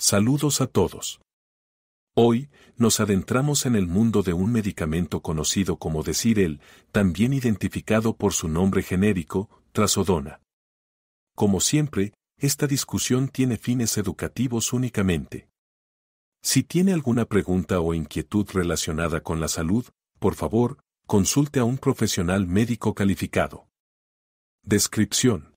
Saludos a todos. Hoy, nos adentramos en el mundo de un medicamento conocido como Decirel, también identificado por su nombre genérico, Trasodona. Como siempre, esta discusión tiene fines educativos únicamente. Si tiene alguna pregunta o inquietud relacionada con la salud, por favor, consulte a un profesional médico calificado. Descripción.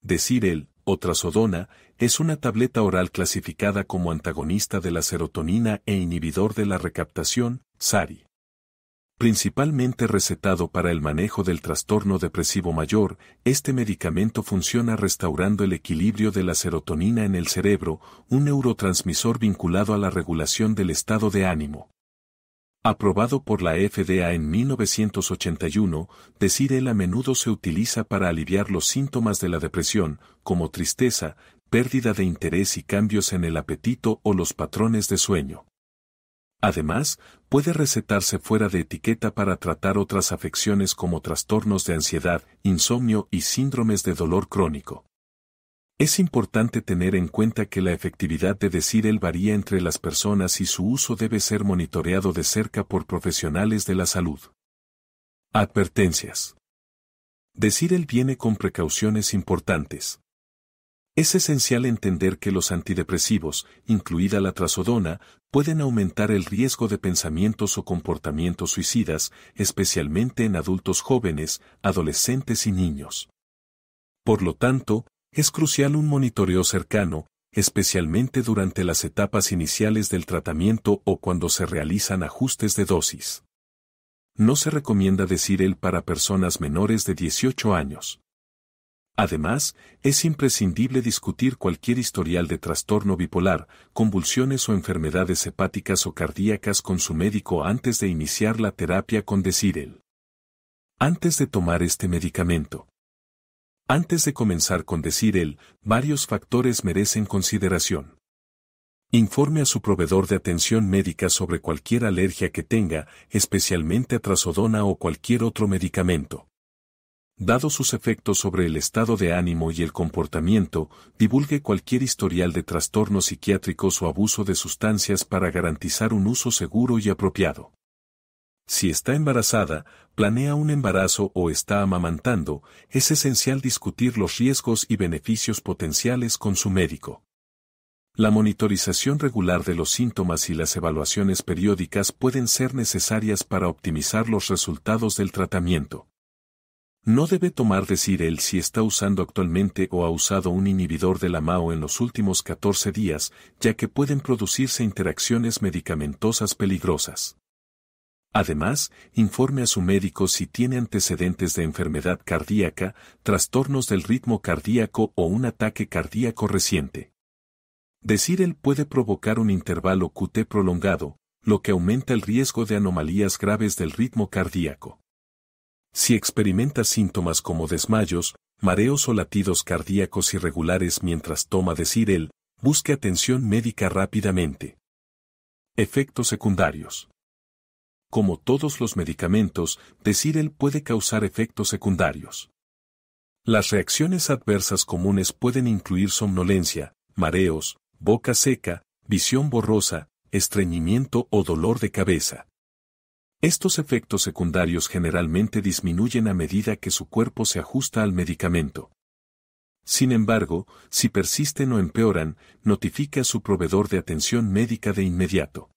Decirel Otrasodona es una tableta oral clasificada como antagonista de la serotonina e inhibidor de la recaptación, SARI. Principalmente recetado para el manejo del trastorno depresivo mayor, este medicamento funciona restaurando el equilibrio de la serotonina en el cerebro, un neurotransmisor vinculado a la regulación del estado de ánimo, aprobado por la FDA en 1981, decir a menudo se utiliza para aliviar los síntomas de la depresión, como tristeza, pérdida de interés y cambios en el apetito o los patrones de sueño. Además, puede recetarse fuera de etiqueta para tratar otras afecciones como trastornos de ansiedad, insomnio y síndromes de dolor crónico. Es importante tener en cuenta que la efectividad de decir él varía entre las personas y su uso debe ser monitoreado de cerca por profesionales de la salud. Advertencias. Decir él viene con precauciones importantes. Es esencial entender que los antidepresivos, incluida la trazodona, pueden aumentar el riesgo de pensamientos o comportamientos suicidas, especialmente en adultos jóvenes, adolescentes y niños. Por lo tanto, es crucial un monitoreo cercano, especialmente durante las etapas iniciales del tratamiento o cuando se realizan ajustes de dosis. No se recomienda decir el para personas menores de 18 años. Además, es imprescindible discutir cualquier historial de trastorno bipolar, convulsiones o enfermedades hepáticas o cardíacas con su médico antes de iniciar la terapia con Decirel. Antes de tomar este medicamento, antes de comenzar con decir él, varios factores merecen consideración. Informe a su proveedor de atención médica sobre cualquier alergia que tenga, especialmente a trazodona o cualquier otro medicamento. Dado sus efectos sobre el estado de ánimo y el comportamiento, divulgue cualquier historial de trastornos psiquiátricos o abuso de sustancias para garantizar un uso seguro y apropiado. Si está embarazada, planea un embarazo o está amamantando, es esencial discutir los riesgos y beneficios potenciales con su médico. La monitorización regular de los síntomas y las evaluaciones periódicas pueden ser necesarias para optimizar los resultados del tratamiento. No debe tomar decir él si está usando actualmente o ha usado un inhibidor de la MAO en los últimos 14 días, ya que pueden producirse interacciones medicamentosas peligrosas. Además, informe a su médico si tiene antecedentes de enfermedad cardíaca, trastornos del ritmo cardíaco o un ataque cardíaco reciente. él puede provocar un intervalo QT prolongado, lo que aumenta el riesgo de anomalías graves del ritmo cardíaco. Si experimenta síntomas como desmayos, mareos o latidos cardíacos irregulares mientras toma él, busque atención médica rápidamente. Efectos secundarios como todos los medicamentos, decir él puede causar efectos secundarios. Las reacciones adversas comunes pueden incluir somnolencia, mareos, boca seca, visión borrosa, estreñimiento o dolor de cabeza. Estos efectos secundarios generalmente disminuyen a medida que su cuerpo se ajusta al medicamento. Sin embargo, si persisten o empeoran, notifique a su proveedor de atención médica de inmediato.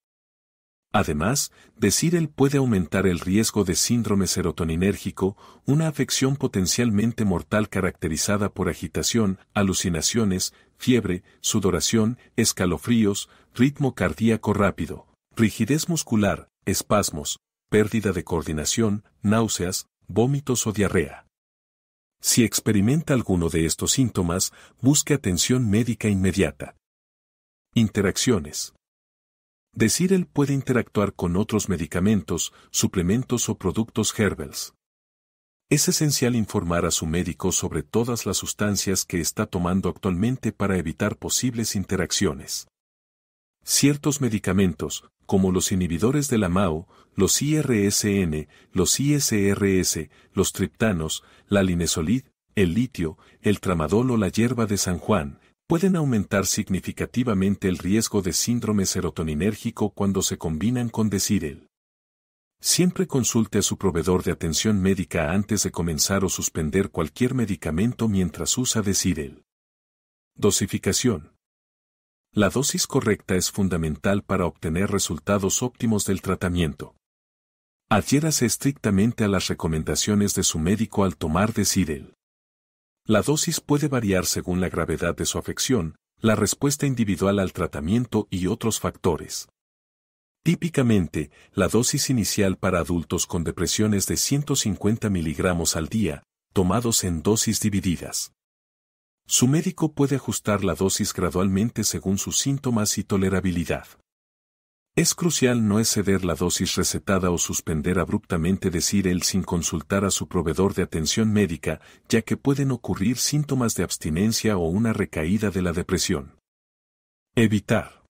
Además, decir él puede aumentar el riesgo de síndrome serotoninérgico, una afección potencialmente mortal caracterizada por agitación, alucinaciones, fiebre, sudoración, escalofríos, ritmo cardíaco rápido, rigidez muscular, espasmos, pérdida de coordinación, náuseas, vómitos o diarrea. Si experimenta alguno de estos síntomas, busque atención médica inmediata. Interacciones. Decir él puede interactuar con otros medicamentos, suplementos o productos herbals. Es esencial informar a su médico sobre todas las sustancias que está tomando actualmente para evitar posibles interacciones. Ciertos medicamentos, como los inhibidores de la MAO, los IRSN, los ISRS, los triptanos, la linesolid, el litio, el tramadol o la hierba de San Juan, pueden aumentar significativamente el riesgo de síndrome serotoninérgico cuando se combinan con Desirel. Siempre consulte a su proveedor de atención médica antes de comenzar o suspender cualquier medicamento mientras usa Desirel. Dosificación. La dosis correcta es fundamental para obtener resultados óptimos del tratamiento. Adhiérase estrictamente a las recomendaciones de su médico al tomar Desirel. La dosis puede variar según la gravedad de su afección, la respuesta individual al tratamiento y otros factores. Típicamente, la dosis inicial para adultos con depresión es de 150 miligramos al día, tomados en dosis divididas. Su médico puede ajustar la dosis gradualmente según sus síntomas y tolerabilidad. Es crucial no exceder la dosis recetada o suspender abruptamente decir él sin consultar a su proveedor de atención médica, ya que pueden ocurrir síntomas de abstinencia o una recaída de la depresión. Evitar.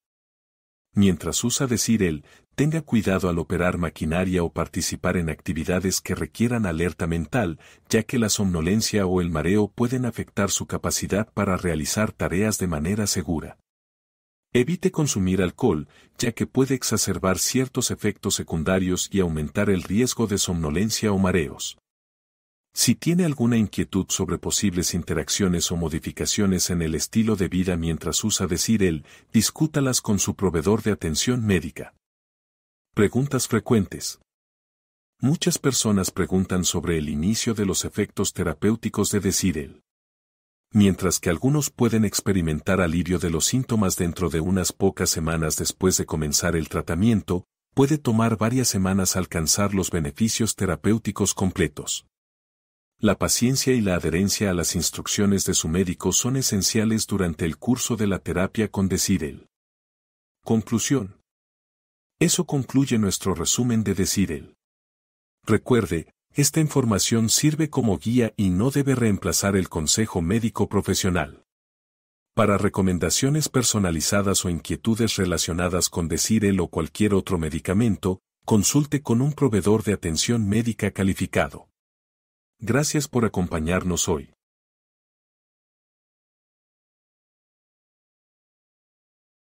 Mientras usa decir él, tenga cuidado al operar maquinaria o participar en actividades que requieran alerta mental, ya que la somnolencia o el mareo pueden afectar su capacidad para realizar tareas de manera segura. Evite consumir alcohol, ya que puede exacerbar ciertos efectos secundarios y aumentar el riesgo de somnolencia o mareos. Si tiene alguna inquietud sobre posibles interacciones o modificaciones en el estilo de vida mientras usa decir discútalas con su proveedor de atención médica. Preguntas frecuentes. Muchas personas preguntan sobre el inicio de los efectos terapéuticos de decir mientras que algunos pueden experimentar alivio de los síntomas dentro de unas pocas semanas después de comenzar el tratamiento, puede tomar varias semanas alcanzar los beneficios terapéuticos completos. La paciencia y la adherencia a las instrucciones de su médico son esenciales durante el curso de la terapia con Decirel. Conclusión. Eso concluye nuestro resumen de Decirel. Recuerde, esta información sirve como guía y no debe reemplazar el consejo médico profesional. Para recomendaciones personalizadas o inquietudes relacionadas con el o cualquier otro medicamento, consulte con un proveedor de atención médica calificado. Gracias por acompañarnos hoy.